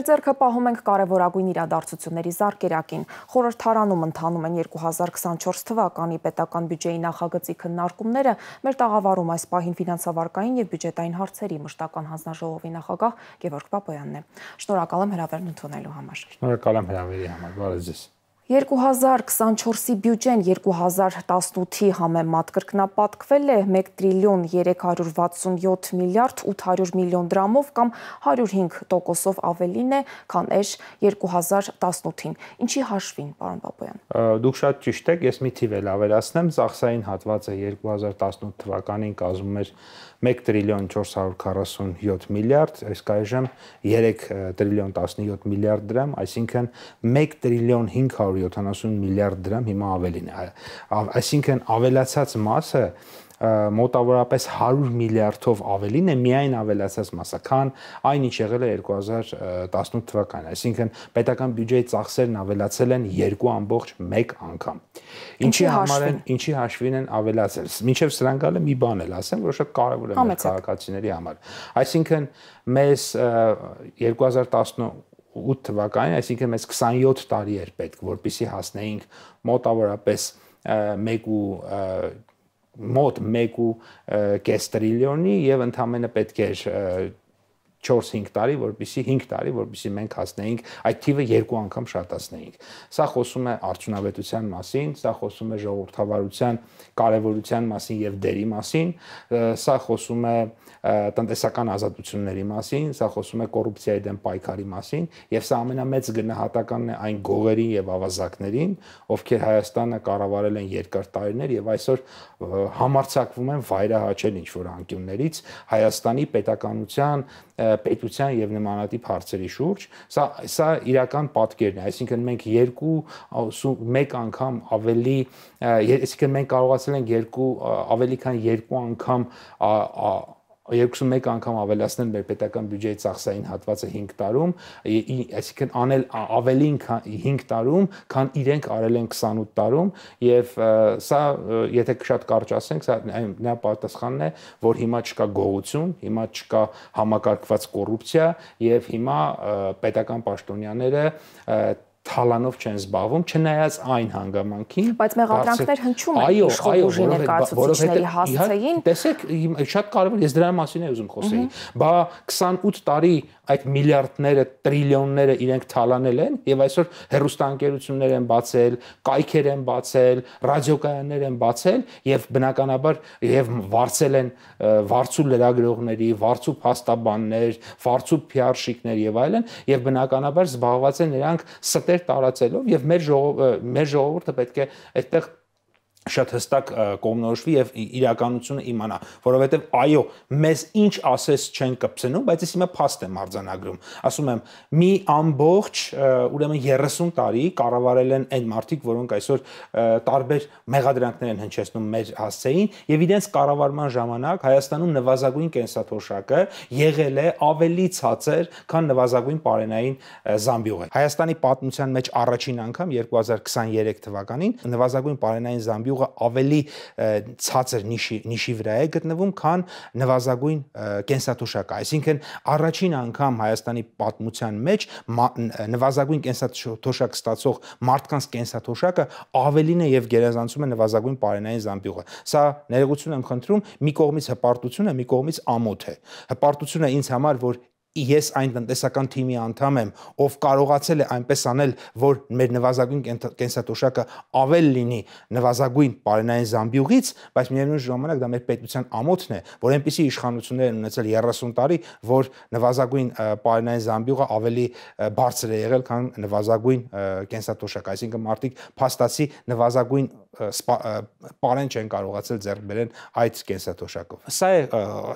Մեր ձեռքը պահում ենք կարևորագույն իրադարձությունների զարգերակին։ Խորհրդարանում ընթանում են 2024 թվականի պետական բյուջեի նախագծի քննարկումները։ Մեր տաղավարում այս պահին ֆինանսավարկային եւ բյուջետային հարցերի մշտական հանձնաժողովի նախագահ Գևորգ Պապոյանն է։ Շնորհակալ եմ հրավերն ընդունելու համար։ Շնորհակալ եմ հրավերի համար։ Բարև ձեզ։ 2024-ի բյուջեն 2018-ի համեմատ կրկնապատկվել է 1 տրիլիոն 367 միլիարդ 800 միլիոն դրամով կամ 105%-ով ավելին է, քան էշ 2018-ին։ Ինչի հաշվին, պարոն Պապոյան։ Դուք շատ ճիշտ եք, ես մի թիվ էլ ավելացնեմ, ծախսային հատվածը 2018 թվականին կազմում էր 1 1 տրիլիոն 447 միլիարդ, իսկ այժմ 3 տրիլիոն 17 միլիարդ դրամ, այսինքն 1 տրիլիոն 570 միլիարդ դրամ հիմա ավելին է։ Այսինքն ավելացած մասը մոտավորապես 100 միլիարդով ավելին է միայն ավելացած մասը, քան այն ինչ եղել է 2018 թվականին։ Այսինքն պետական բյուջեի ծախսերն ավելացել են 2.1 անգամ։ Ինչի համար են, ինչի հաշվին են ավելացել։ Մինչև սրան գալը մի բան էլ ասեմ, որ շատ կարևոր է մեր քաղաքացիների համար։ Այսինքն մեզ 2018 8 թվականին, այսինքն մեզ 27 տարի էր պետք, որպիսի հասնեինք մոտավորապես 1 ու մոտ 1.5 տրիլիոնի եւ ընդամենը պետք էր 4-5 տարի, որբիսի 5 տարի, որբիսի մենք հասնեինք այդ թիվը երկու անգամ շատացնեինք։ Սա խոսում է արդյունավետության մասին, սա խոսում է ժողովրդավարության կարևորության մասին եւ դերի մասին, սա խոսում է տնտեսական ազատությունների մասին, սա խոսում է կոռուպցիայի դեմ պայքարի մասին եւ սա ամենամեծ գնահատականն է այն գողերին եւ ավազակներին, ովքեր Հայաստանը կառավարել են երկար տարիներ եւ այսօր համարցակվում են վայրահաչել ինչ որ անկյուններից Հայաստանի պետականության պետության եւ նմանատիպ հարցերի շուրջ։ Սա սա իրական պատկերն է, այսինքն մենք երկու մեկ անգամ ավելի, այսինքն մենք կարողացել ենք երկու ավելի քան երկու անգամ 21 անգամ ավելացնել մեր պետական բյուջեի ծախսային հատվածը 5 տարում, այսինքն անել ավելին 5 տարում, քան իրենք արել են 28 տարում եւ սա եթե շատ կարճ ասենք, սա նա պատասխանն է, որ հիմա չկա գողություն, հիմա չկա համակարգված կոռուպցիա եւ հիմա պետական պաշտոնյաները թալանով չեն զբաղվում, չնայած այն հանգամանքին։ Բայց մեղադրանքներ հնչում են իշխող ուժի ներկայացուցիչների հասցեին։ Տեսեք, շատ կարևոր, ես դրա մասին եմ ուզում խոսել։ Բա 28 տարի այդ միլիարդները, տրիլիոնները իրենք թալանել են եւ այսօր հերոստանգերություններ են բացել, կայքեր են բացել, ռադիոկայաններ են բացել եւ բնականաբար եւ վարձել են վարձու լրագրողների, վարձու փաստաբաններ, վարձու PR-շիկներ եւ այլն եւ բնականաբար զբաղված են նրանք ստեր տարածելով եւ մեր ժողով, մեր ժողովուրդը պետք է այդտեղ շատ հստակ կողմնորոշվի եւ իրականությունը իմանա, որովհետեւ այո, մեզ ինչ ասես չեն կպցնում, բայց ես հիմա փաստ եմ արձանագրում։ Ասում եմ, մի ամբողջ, ուրեմն 30 տարի կառավարել են այն մարդիկ, որոնք այսօր տարբեր մեղադրանքներ են հնչեցնում մեր հասցեին եւ իրենց կառավարման ժամանակ Հայաստանում նվազագույն կենսաթոշակը եղել է ավելի ցածր, քան նվազագույն պարենային զամբյուղը։ Հայաստանի պատմության մեջ առաջին անգամ 2023 թվականին նվազագույն պարենային զամբյուղը գյուղը ավելի ցածր նիշի նիշի վրա է գտնվում, քան նվազագույն կենսաթոշակը։ Այսինքն առաջին անգամ Հայաստանի պատմության մեջ նվազագույն կենսաթոշակ ստացող մարդկանց կենսաթոշակը ավելին է եւ գերազանցում է նվազագույն պարենային զամբյուղը։ Սա ներողություն եմ խնդրում, մի կողմից հպարտություն է, մի կողմից ամոթ է։ Հպարտությունը ինձ համար, որ ես այն տնտեսական թիմի անդամ եմ, ով կարողացել է այնպես անել, որ մեր նվազագույն կենսաթոշակը ավել լինի նվազագույն բարենային զամբյուղից, բայց միևնույն ժամանակ դա մեր պետության ամոթն է, որ այնպիսի իշխանություններ են ունեցել 30 տարի, որ նվազագույն բարենային զամբյուղը ավելի բարձր է եղել, քան նվազագույն կենսաթոշակը, այսինքն մարդիկ փաստացի նվազագույն պարեն չեն կարողացել ձեռք բերեն այդ կենսաթոշակով։ Սա է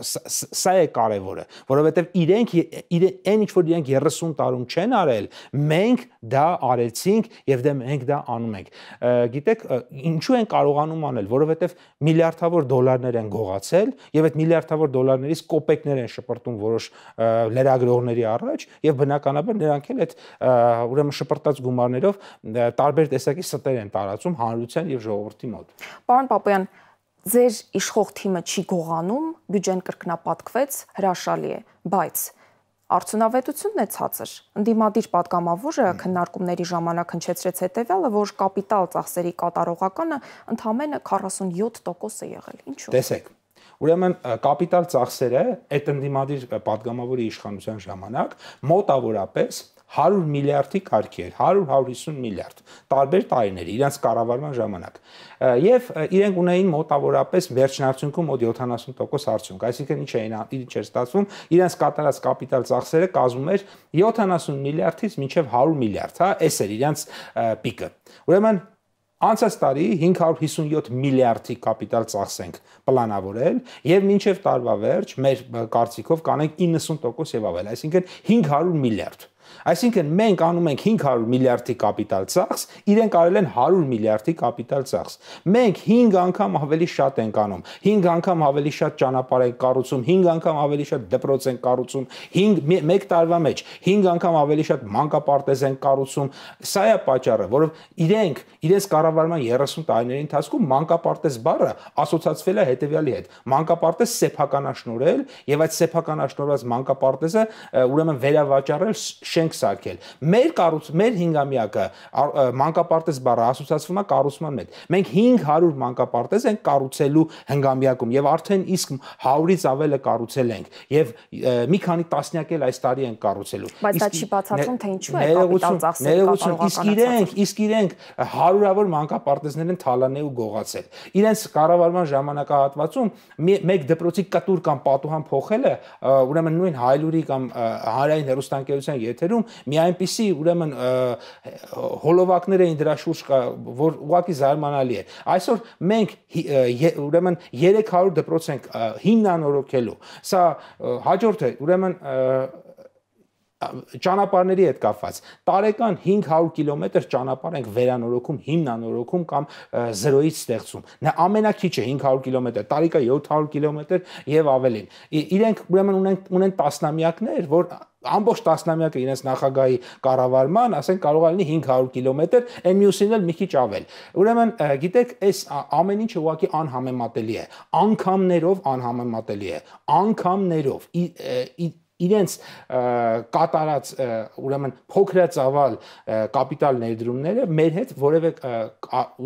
սա է կարևորը, որովհետև իրենք այն ինչ որ իրենք 30 տարում չեն արել, մենք դա արեցինք եւ դե մենք դա անում ենք։ Գիտեք, ինչու են կարողանում անել, որովհետև միլիարդավոր դոլարներ են գողացել եւ այդ միլիարդավոր դոլարներից կոպեկներ են շպրտում որոշ լրագրողների առաջ եւ բնականաբար նրանք էլ այդ ուրեմն շպրտած գումարներով տարբեր տեսակի ստեր են տարածում հանրության եւ ժողովրդի մոտ։ Պարոն Պապոյան, ձեր իշխող թիմը չի գողանում, բյուջեն կրկնապատկվեց, հրաշալի է, բայց Արդյունավետությունն է ցածր։ Ընդդիմադիր падգամավորը քննարկումների ժամանակ հնչեցրեց հետևյալը, որ կապիտալ ծախսերի կատարողականը ընդամենը 47% է եղել։ Ինչու՞։ Տեսեք։ Ուրեմն կապիտալ ծախսերը այդ ընդդիմադիր падգամավորի իշխանության ժամանակ մոտավորապես 100 միլիարդի կարգ էր, 100-150 միլիարդ տարբեր տարիների իրենց կառավարման ժամանակ։ Եվ իրենք ունեին մոտավորապես վերջնարդյունքում մոտ 70% արդյունք, այսինքն ինչ էին ինչ էր ստացվում, իրենց կատարած կապիտալ ծախսերը կազմում էր 70 միլիարդից մինչև 100 միլիարդ, հա, էս էր իրենց պիկը։ Ուրեմն Անցած տարի 557 միլիարդի կապիտալ ծախս ենք պլանավորել եւ մինչեւ տարվա վերջ մեր կարծիքով կանենք 90% եւ ավել, այսինքն 500 միլիարդ Այսինքն մենք անում ենք 500 միլիարդի կապիտալ ծախս, իրենք արել են 100 միլիարդի կապիտալ ծախս։ Մենք 5 անգամ ավելի շատ ենք անում, 5 անգամ ավելի շատ ճանապարհ ենք կառուցում, 5 անգամ ավելի շատ դպրոց ենք կառուցում, 5 1 տարվա մեջ 5 անգամ ավելի շատ մանկապարտեզ ենք կառուցում։ Սա է պատճառը, որով իրենք իրենց կառավարման 30 տարիների ընթացքում մանկապարտեզ բառը ասոցացվել է հետևյալի հետ։ Մանկապարտեզ սեփականաշնորհել եւ այդ սեփականաշնորհված մանկապարտեզը ուրեմն վերավաճառել շենք սարքել։ Մեր կառույց, մեր հինգամյակը մանկապարտեզ բառը ասոցացվում է կառուցման հետ։ Մենք 500 մանկապարտեզ ենք կառուցելու հնգամյակում եւ արդեն իսկ 100-ից ավելը կառուցել ենք եւ մի քանի տասնյակ էլ այս տարի են կառուցելու։ Բայց դա չի բացատրում թե ինչու է կապիտալ ծախսը։ Ներողություն, իսկ իրենք, իսկ իրենք հարյուրավոր մանկապարտեզներ են թալանել ու գողացել։ Իրենց կառավարման ժամանակահատվածում մեկ դպրոցի կտուր կամ պատուհան փոխելը ուրեմն նույն հայլուրի կամ հանրային հերոստանգերության եթե շարքերում մի այնպիսի ուրեմն հոլովակներ էին դրա շուրջ կա, որ ուղակի զարմանալի է։ Այսօր մենք ուրեմն 300 դպրոց ենք հիմնանորոգելու։ Սա հաջորդը ուրեմն ճանապարհների հետ կապված։ Տարեկան 500 կիլոմետր ճանապարհ ենք վերանորոգում, հիմնանորոգում կամ զրոյից ստեղծում։ Նա ամենակիչը 500 կիլոմետր, տարեկա 700 կիլոմետր եւ ավելին։ Իրենք ուրեմն ունեն ունեն տասնամյակներ, որ ամբողջ տասնամյակը իրենց նախագահի կառավարման, ասենք կարող է լինի 500 կիլոմետր, այն մյուսին էլ մի քիչ ավել։ Ուրեմն, գիտեք, այս ամեն ինչը ուղղակի անհամեմատելի է, անկամներով անհամեմատելի է, անկամներով իրենց կատարած ուրեմն փոքրացավալ կապիտալ ներդրումները մեր հետ որևէ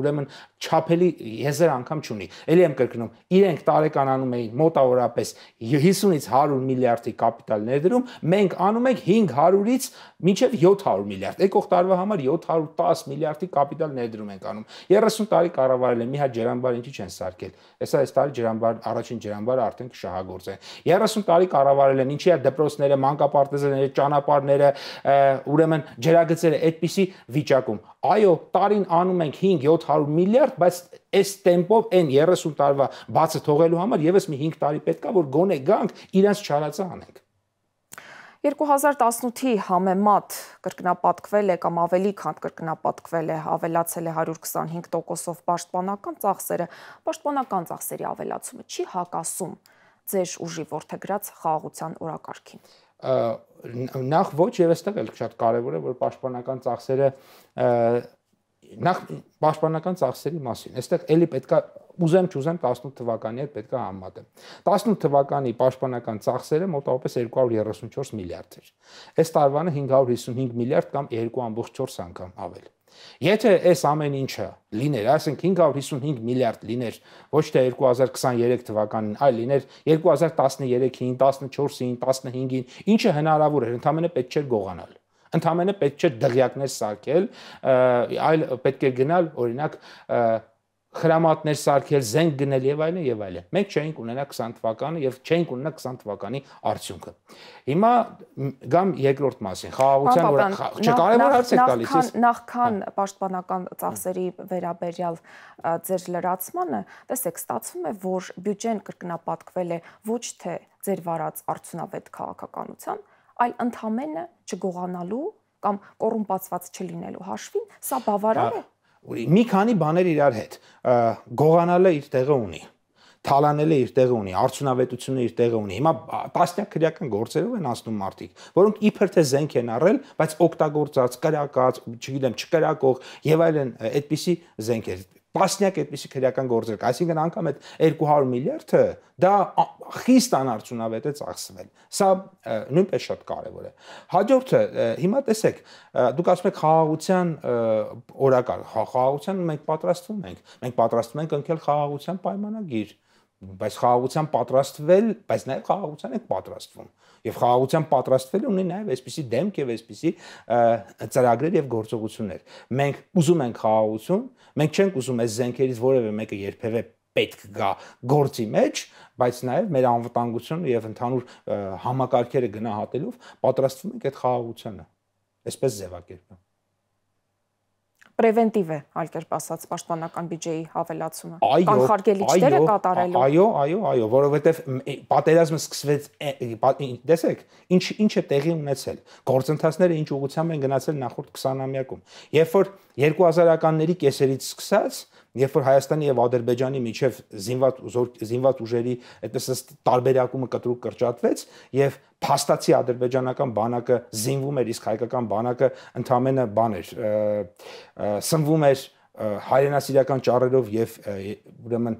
ուրեմն չափելի հեզեր անգամ չունի։ Էլի եմ կրկնում, իրենք տարեկան անում էին մոտավորապես 50-ից 100 միլիարդի կապիտալ ներդրում, մենք անում ենք 500-ից մինչև 700 միլիարդ։ Եկող տարվա համար 710 միլիարդի կապիտալ ներդրում ենք անում։ 30 տարի կառավարել են, մի հատ ջրամբար ինչի չեն սարքել։ Հեսա այս տարի ջրամբար առաջին ջրամբարը արդեն կշահագործե։ 30 տարի կառավարել են, ինչի է դպրոցները, մանկապարտեզները, ճանապարհները, ուրեմն ջրագծերը այդպիսի վիճակում։ Այո, տարին անում ենք 5-700 միլիարդ միլիարդ, բայց այս տեմպով այն 30 տարվա բացը թողելու համար եւս մի 5 տարի պետքա, որ գոնե գանք իրենց չարածը անենք։ 2018-ի համեմատ կրկնապատկվել է կամ ավելի քան կրկնապատկվել է, ավելացել է 125%-ով պաշտպանական ծախսերը, պաշտպանական ծախսերի ավելացումը չի հակասում ձեր ուժի ворթեգրած խաղաղության օրակարգին։ Նախ ոչ եւ այստեղ էլ շատ կարեւոր է որ պաշտպանական ծախսերը նախ պաշտպանական ծախսերի մասին։ Այստեղ էլի պետքա ուզեմ չուզեմ 18 թվականի հետ պետքա համատեմ։ 18 թվականի պաշտպանական ծախսերը մոտավորապես 234 միլիարդ էր։ Այս տարվանը 555 միլիարդ կամ 2.4 անգամ ավել։ Եթե այս ամեն ինչը լիներ, այսինքն 555 միլիարդ լիներ ոչ թե 2023 թվականին, այլ լիներ 2013-ին, 14-ին, 15-ին, ինչը հնարավոր էր, ընդամենը պետք չէր գողանալ Ընդամենը պետք չէ դղյակներ սարքել, այլ պետք է գնալ օրինակ խրամատներ սարքել, զենք գնել եւ այլն եւ այլն։ Մենք չէինք ունենա 20 թվականը եւ չէինք ունենա 20 թվականի արդյունքը։ Հիմա գամ երկրորդ մասին, խաղաղության օրը, չէ, կարևոր հարց եք տալիս։ Նախքան նախքան հա։ պաշտպանական ծախսերի վերաբերյալ ձեր լրացմանը, տեսեք, ստացվում է, որ բյուջեն կրկնապատկվել է ոչ թե ձեր վարած արդյունավետ քաղաքականության, այլ ընդհանրը չգողանալու կամ կոռումպացված չլինելու հաշվին, սա բավարար է։ Մի քանի բաներ իրար հետ։ Գողանալը իր տեղը ունի թալանելը իր տեղը ունի, արդյունավետությունը իր տեղը ունի։ Հիմա տասնյակ քրեական գործերով են ասնում մարդիկ, որոնք իբր թե զենք են առել, բայց օգտագործած, կրակած, չգիտեմ, չկրակող եւ այլն այդպիսի զենքեր տասնյակ այդպիսի քրեական գործեր կա այսինքն անգամ այդ 200 միլիարդը դա խիստ անարդյունավետ է ծախսվել սա նույնպես շատ կարևոր է հաջորդը հիմա տեսեք դուք ասում եք խաղաղության օրակարգ խաղաղության մենք պատրաստվում ենք մենք պատրաստվում ենք ընկել խաղաղության պայմանագիր բայց խաղաղության պատրաստվել, բայց նաև խաղաղության ենք պատրաստվում։ Եվ խաղաղության պատրաստվել ունի նաև այսպիսի դեմք եւ այսպիսի ծրագրեր եւ գործողություններ։ Մենք ուզում ենք խաղաղություն, մենք չենք ուզում այս զենքերից որևէ մեկը երբևէ պետք գա գործի մեջ, բայց նաև մեր անվտանգությունը եւ ընդհանուր համակարգերը գնահատելով պատրաստվում ենք այդ խաղաղությանը։ Այսպես ձևակերպում պրևենտիվ է, այլ կերպ ասած, պաշտպանական բյուջեի հավելացումը։ Կանխարգելիչ դեր է կատարելու։ Այո, այո, այո, որովհետև պատերազմը սկսվեց, տեսեք, ինչ ինչ է տեղի ունեցել։ Գործընթացները ինչ ուղղությամբ են գնացել նախորդ 20-ամյակում։ Երբ որ 2000-ականների կեսերից սկսած երբ որ Հայաստանի եւ Ադրբեջանի միջև զինված զինված ուժերի այդպես ըստ տարբերակումը կտրուկ կրճատվեց եւ փաստացի ադրբեջանական բանակը զինվում էր իսկ հայկական բանակը ընդամենը բաներ սնվում էր հայրենասիրական ճառերով եւ ուրեմն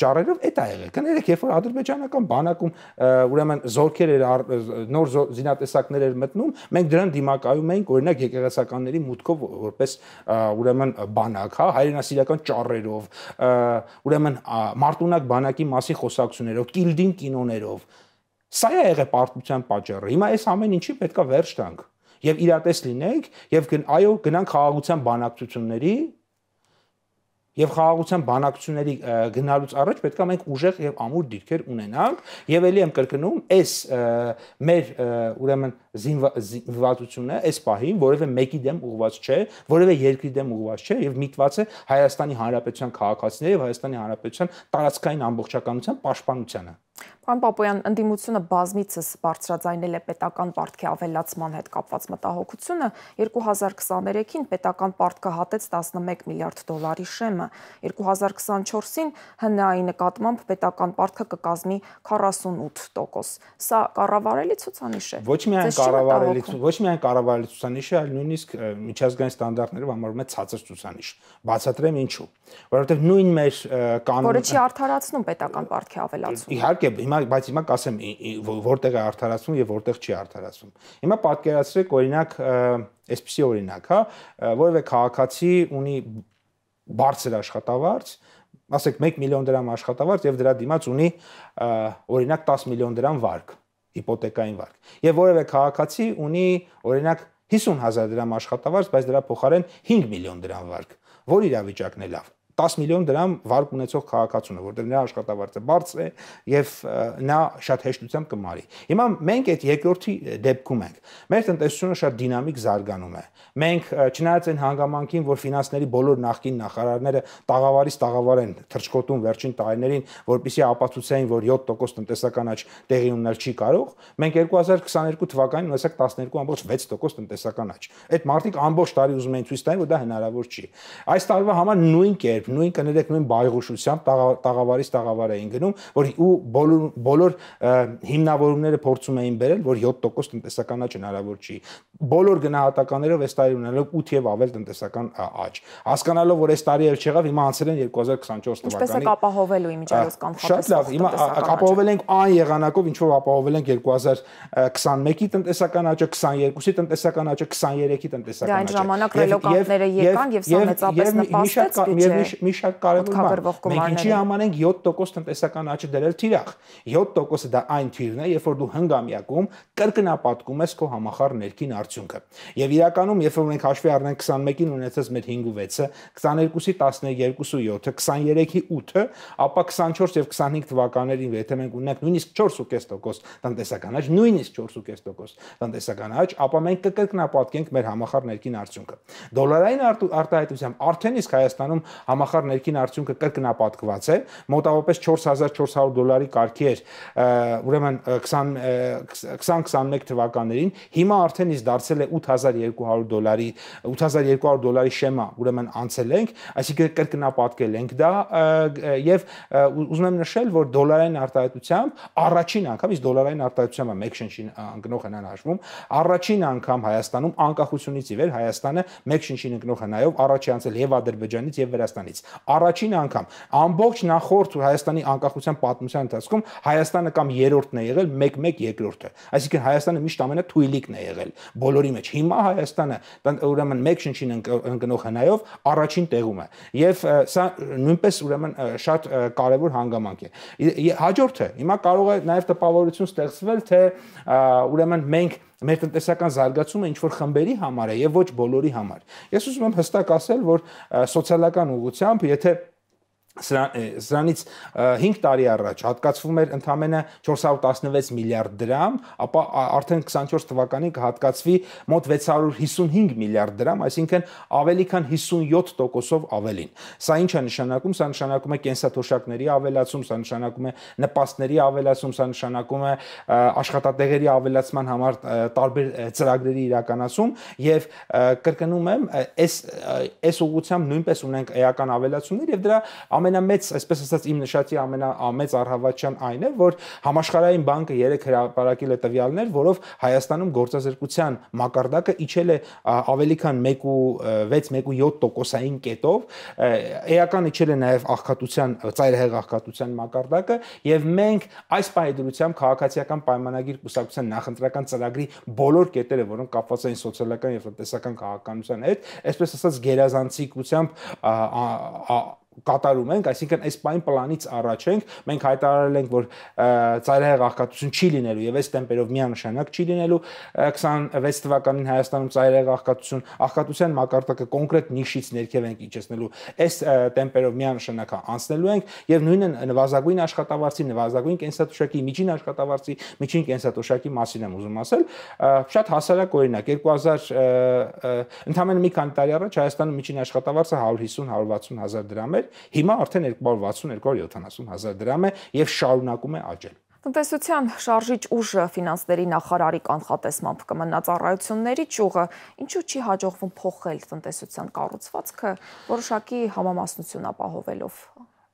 ճառերով էտա եղել։ Կներեք, երբ որ ադրբեջանական բանակում ուրեմն զորքեր էր նոր զինատեսակներ էր մտնում, մենք դրան դիմակայում էինք օրինակ եկեղեցականների մուտքով որպես ուրեմն բանակ, հա, հայրենասիրական ճառերով, ուրեմն մարտունակ բանակի մասի խոսակցություններով, կիլդին կինոներով։ Սա է եղել պարտության պատճառը։ Հիմա այս ամեն ինչի պետքա վերջ տանք եւ իրատես լինենք եւ գն, այո գնանք խաղաղության բանակցությունների եւ խաղաղության բանակցությունների գնալուց առաջ պետքա մենք ուժեղ եւ ամուր դիրքեր ունենանք եւ ելի եմ կրկնում այս մեր ուրեմն զինվածությունը այս պահին որևէ մեկի դեմ ուղված չէ, որևէ երկրի դեմ ուղված չէ եւ միտված է Հայաստանի Հանրապետության քաղաքացիների եւ Հայաստանի Հանրապետության տարածքային ամբողջականության պաշտպանությանը։ Պարոն Պապոյան, ընդդիմությունը բազմիցս բարձրաձայնել է պետական պարտքի ավելացման հետ կապված մտահոգությունը։ 2023-ին պետական պարտքը հատեց 11 միլիարդ դոլարի շեմը։ 2024-ին ՀՆԱ-ի նկատմամբ պետական պարտքը կկազմի 48%։ Սա կառավարելի ցուցանիշ է։ Ոչ միայն կառավարելի ոչ միայն կառավարելի ցուցանիշ է, այլ նույնիսկ միջազգային ստանդարտներով համարվում է ցածր ցուցանիշ։ Բացատրեմ ինչու։ Որովհետև նույն մեր կանոնը Որը չի արդարացնում պետական պարտքի ավելացումը։ Իհարկե, հիմա բայց հիմա կասեմ որտեղ է արդարացում եւ որտեղ չի արդարացում։ Հիմա պատկերացրեք օրինակ այսպիսի օրինակ, հա, որևէ քաղաքացի ունի բարձր աշխատավարձ, ասեք 1 միլիոն դրամ աշխատավարձ եւ դրա դիմաց ունի օրինակ 10 միլիոն դրամ վարկ իպոթեկային վարկ։ Եվ որևէ քաղաքացի ունի օրինակ 50000 դրամ աշխատավարձ, բայց դրա փոխարեն 5 միլիոն դրամ վարկ, որ իրավիճակն է լավ։ 10 միլիոն դրամ վարկ ունեցող քաղաքացուն է, որտեղ նրա աշխատավարձը բարձր է եւ նա շատ հեշտությամբ կմարի։ Հիմա մենք այդ երկրորդի դեպքում ենք։ Մեր տնտեսությունը շատ դինամիկ զարգանում է։ Մենք չնայած այն հանգամանքին, որ ֆինանսների բոլոր նախկին նախարարները տաղավարից տաղավար են թրջկոտում վերջին տարիներին, որպիսի ապացուցեին, որ 7% տնտեսական աճ տեղի ունենալ չի կարող, մենք 2022 թվականին ունեցանք 12.6% տնտեսական աճ։ Այդ մարդիկ ամբողջ տարի ուզում են ցույց տային, որ դա հնարավոր չի։ Այս տարվա համար նույն կերպ երբ նույն կներեք նույն բայղուշությամբ տաղավարից տաղավար էին գնում, որ ու բոլոր բոլոր հիմնավորումները փորձում էին բերել, որ 7% տնտեսական աճ հնարավոր չի։ Բոլոր գնահատականներով այս տարի ունելով 8 եւ ավել տնտեսական աճ։ Հասկանալով, որ այս տարի էլ չեղավ, հիմա անցել են 2024 թվականի։ Ինչպես է կապահովելու իմիջիալոց կանխատեսում։ Շատ լավ, հիմա ապահովել ենք այն եղանակով, ինչ որ ապահովել ենք 2021-ի տնտեսական աճը, 22-ի տնտեսական աճը, 23-ի տնտեսական աճը։ Դա այն ժամանակ ռելոկանտները եկան եւ սա մեծապես նպաստեց բյուջեին մի շատ կարևոր բան։ Մենք ինչի համար ենք 7% տնտեսական աճ դրել թիրախ։ 7%-ը դա այն թիվն է, երբ որ դու հնգամյակում կրկնապատկում ես քո համախառ ներքին արդյունքը։ Եվ իրականում, երբ որ մենք հաշվի առնենք 21-ին ունեցած մեր 5 ու 6-ը, 22-ի 12-ը, 7-ը, 23-ի 8-ը, ապա 24 եւ 25 թվականներին եթե մենք ունենք նույնիսկ 4.5% տնտեսական աճ, նույնիսկ 4.5% տնտեսական աճ, ապա մենք կկրկնապատկենք մեր համախառ ներքին արդյունքը։ Դոլարային արտահայտությամբ արդեն իսկ Հայաստանում համախառ համախառ ներքին արդյունքը կրկնապատկված է, մոտավորապես 4400 դոլարի կարգի էր, ուրեմն 20 2021 թվականներին, հիմա արդեն իսկ դարձել է 8200 դոլարի 8200 դոլարի շեմա, ուրեմն անցել ենք, այսինքն կրկնապատկել ենք դա եւ ուզում եմ նշել, որ դոլարային արտահայտությամբ առաջին անգամ, իսկ դոլարային արտահայտությամբ մեկ շնչին անգնող հնան հաշվում, առաջին անգամ Հայաստանում անկախությունից ի վեր Հայաստանը մեկ շնչին անգնող հնայով առաջի անցել եւ Ադրբեջանից եւ Վրաստանից։ Հայաստանից։ Առաջին անգամ ամբողջ նախորդ Հայաստանի անկախության պատմության ընթացքում Հայաստանը կամ երրորդն է եղել, 1-1 երկրորդը։ Այսինքն Հայաստանը միշտ ամենաթույլիկն է եղել բոլորի մեջ։ Հիմա Հայաստանը ուրեմն մեկ շնչին ընկնող հնայով առաջին տեղում է։ Եվ սա նույնպես ուրեմն շատ կարևոր հանգամանք է։ Հաջորդը, հիմա կարող է նաև տպավորություն ստեղծվել, թե ուրեմն մենք մեր տնտեսական զարգացումը ինչ որ խմբերի համար է եւ ոչ բոլորի համար։ Ես ուզում եմ հստակ ասել, որ սոցիալական ուղղությամբ, եթե սրանից 5 տարի առաջ հատկացվում էր ընդամենը 416 միլիարդ դրամ, ապա արդեն 24 թվականին կհատկացվի մոտ 655 միլիարդ դրամ, այսինքն ավելի քան 57%-ով ավելին։ Սա ի՞նչ է նշանակում, սա նշանակում է կենսաթոշակների ավելացում, սա նշանակում է նպաստների ավելացում, սա նշանակում է աշխատատեղերի ավելացման համար տարբեր ծրագրերի իրականացում եւ կրկնում եմ, այս այս ուղղությամբ նույնպես ունենք էական ավելացումներ եւ դրա ամենամեծ, այսպես ասած, իմ նշածի ամենա մեծ առհավատչան այն է, որ համաշխարհային բանկը 3 հրապարակել է տվյալներ, որով Հայաստանում գործազրկության մակարդակը իջել է ավելի քան 1.6-1.7%-ային կետով, էական իջել է նաև աղքատության, ծայրահեղ աղքատության մակարդակը եւ մենք այս պայմանությամբ քաղաքացիական պայմանագիր կուսակցության նախընտրական ծրագրի բոլոր կետերը, որոնք կապված են սոցիալական եւ տնտեսական քաղաքականության հետ, այսպես ասած գերազանցիկությամբ կատարում ենք, այսինքն այս պայն պլանից առաջ ենք, մենք հայտարարել ենք, որ ծայրահեղ աղքատություն չի լինելու եւ այս տեմպերով միանշանակ չի լինելու 26 թվականին Հայաստանում ծայրահեղ աղքատություն, աղքատության մակարդակը կոնկրետ նիշից ներքև ենք իջեցնելու։ Այս տեմպերով միանշանակ անցնելու ենք եւ նույնը նվազագույն աշխատավարձի, նվազագույն կենսաթոշակի, միջին աշխատավարձի, միջին կենսաթոշակի մասին եմ ուզում ասել, շատ հասարակ օրինակ 2000 ընդամենը մի քանի տարի առաջ Հայաստանում միջին աշխատավարձը 150-160 հազար դրամ էր աճել, հիմա արդեն 260-270 հազար դրամ է եւ շարունակում է աճել։ Տնտեսության շարժիչ ուժը ֆինանսների նախարարի կանխատեսմամբ կմնա ծառայությունների ճյուղը, ինչու չի հաջողվում փոխել տնտեսության կառուցվածքը որոշակի համամասնություն ապահովելով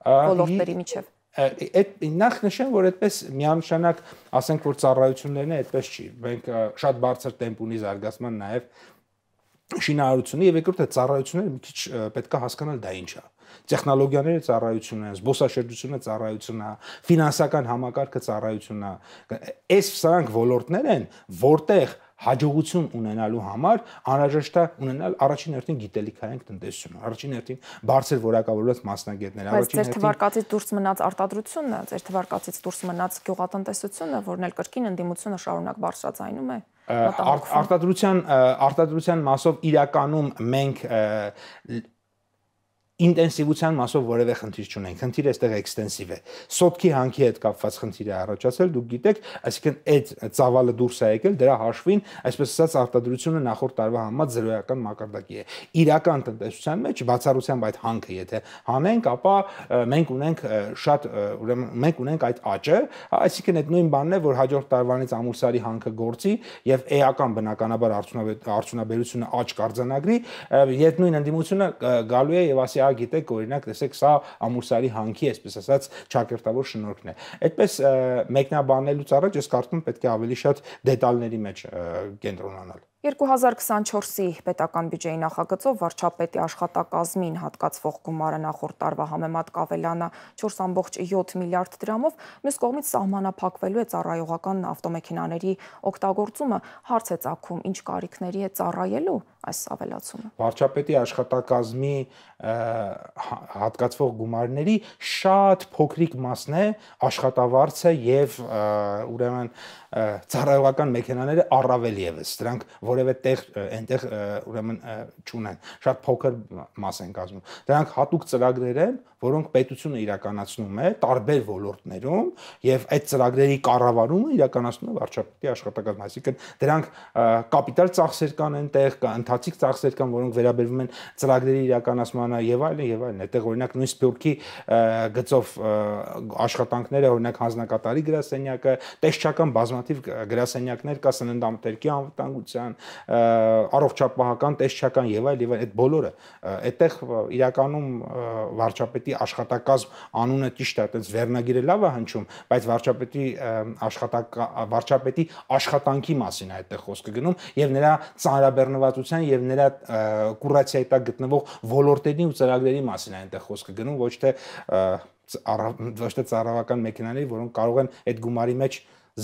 ոլորտների միջև այդ նախ նշեմ որ այդպես միանշանակ ասենք որ ծառայություններն է այդպես չի մենք շատ բարձր տեմպ ունի զարգացման նաև շինարարությունը եւ երկրորդը ծառայությունները մի քիչ պետքա հասկանալ դա ինչ է տեխնոլոգիաները ծառայությունն է, զբոսաշրջությունը ծառայությունն է, ֆինանսական համակարգը ծառայությունն է։ Այս սրանք ոլորտներ են, որտեղ հաջողություն ունենալու համար անհրաժեշտ է ունենալ առաջին հերթին գիտելիքային տնտեսություն, առաջին հերթին բարձր որակավորված մասնագետներ, առաջին հերթին Բայց ձեր թվարկածից դուրս մնաց արտադրությունն է, ձեր թվարկածից դուրս մնաց գյուղատնտեսությունը, որն էլ կրկին ընդդիմությունը շարունակ բարձրացնում է արտադրության արտադրության մասով իրականում մենք ինտենսիվության մասով որևէ խնդիր չունենք։ Խնդիրը այստեղ էքստենսիվ է։ Սոտքի հանքի հետ կապված խնդիր է առաջացել, դուք գիտեք, այսինքն այդ ծավալը դուրս է եկել դրա հաշվին, այսպես ասած, արտադրությունը նախորդ տարվա համեմատ զրոյական մակարդակի է։ Իրական տնտեսության մեջ բացառությամբ այդ հանքը, եթե հանենք, ապա մենք ունենք շատ, ուրեմն մենք ունենք այդ աճը, այսինքն այդ նույն բանն է, որ հաջորդ տարվանից ամուսարի հանքը գործի եւ էական բնականաբար արդյունաբերությունը աճ կարձանագրի, եւ նույն ընդդիմությունը գալու է եւ ասի, գիտեք, օրինակ, տեսեք, սա ամուսարի հանքի, այսպես ասած, ճակերտավոր շնորհքն է։ Այդպես մեկնաբանելուց առաջ ես կարծում պետք է ավելի շատ դետալների մեջ կենտրոնանալ։ 2024-ի պետական բյուջեի նախագծով վարչապետի աշխատակազմին հատկացվող գումարը նախորդ տարվա համեմատ կավելանա 4.7 միլիարդ դրամով, մյուս կողմից սահմանափակվելու է ծառայողական ավտոմեքենաների օգտագործումը, հարց է ցակում, ինչ կարիքների է ծառայելու այս ավելացումը։ Վարչապետի աշխատակազմի հատկացվող գումարների շատ փոքրիկ մասն է աշխատավարձը եւ ուրեմն ծառայողական մեքենաները առավել եւս, դրանք որևէ տեղ այնտեղ ուրեմն չունեն շատ փոքր մաս են կազմում դրանք հատուկ ծրագրեր են որոնք պետությունը իրականացնում է տարբեր ոլորտներում եւ այդ ծրագրերի կառավարումը իրականացնում է վարչապետի աշխատակազմը, այսինքն դրանք կապիտալ ծախսեր կան այնտեղ, ընթացիկ ծախսեր կան, որոնք վերաբերվում են ծրագրերի իրականացմանը եւ այլն եւ այլն։ Այդտեղ օրինակ նույն Սփյուռքի գծով աշխատանքները, օրինակ հանձնակատարի գրասենյակը, տեսչական բազմաթիվ գրասենյակներ կա սննդամթերքի անվտանգության, առողջապահական, տեսչական եւ այլ եւ այլ այդ բոլորը այդտեղ իրականում վարչապետի վարչապետի աշխատակազմ անունը ճիշտ է, այտենց վերնագիրը լավ է հնչում, բայց վարչապետի աշխատակ վարչապետի աշխատանքի մասին է այդտեղ խոսքը գնում եւ նրա ծանրաբեռնվածության եւ նրա կուրացիայի տակ գտնվող ոլորտերի ու ծրագրերի մասին է այնտեղ խոսքը գնում, ոչ թե ոչ թե ծառայական մեքենաների, որոնք կարող են այդ գումարի մեջ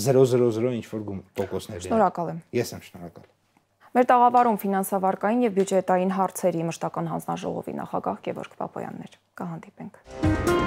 0.00 ինչ որ գում տոկոսներ։ Շնորհակալ եմ։ Ես եմ շնորհակալ։ Մեր տաղավարում ֆինանսավարկային եւ բյուջետային հարցերի մշտական հանձնաժողովի նախագահ Գևորգ Պապոյանն էր։ Կհանդիպենք։ Ա